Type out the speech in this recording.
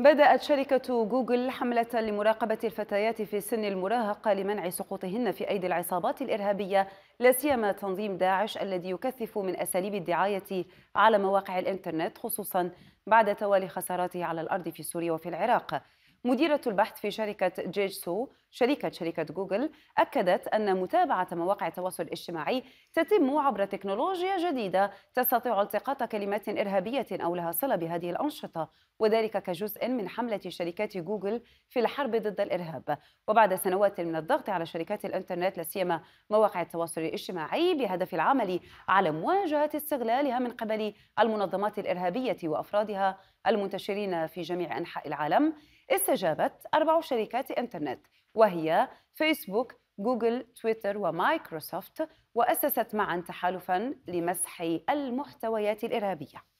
بدأت شركة جوجل حملة لمراقبة الفتيات في سن المراهقة لمنع سقوطهن في أيدي العصابات الإرهابية لا سيما تنظيم داعش الذي يكثف من أساليب الدعاية على مواقع الإنترنت خصوصا بعد توالي خساراته على الأرض في سوريا وفي العراق مديرة البحث في شركة جيجسو شركة شركة جوجل أكدت أن متابعة مواقع التواصل الاجتماعي تتم عبر تكنولوجيا جديدة تستطيع التقاط كلمات إرهابية أو لها صلة بهذه الأنشطة وذلك كجزء من حملة شركات جوجل في الحرب ضد الإرهاب وبعد سنوات من الضغط على شركات الإنترنت لاسيما مواقع التواصل الاجتماعي بهدف العمل على مواجهة استغلالها من قبل المنظمات الإرهابية وأفرادها المنتشرين في جميع أنحاء العالم استجابت أربع شركات إنترنت وهي فيسبوك جوجل تويتر ومايكروسوفت وأسست معا تحالفا لمسح المحتويات الإرهابية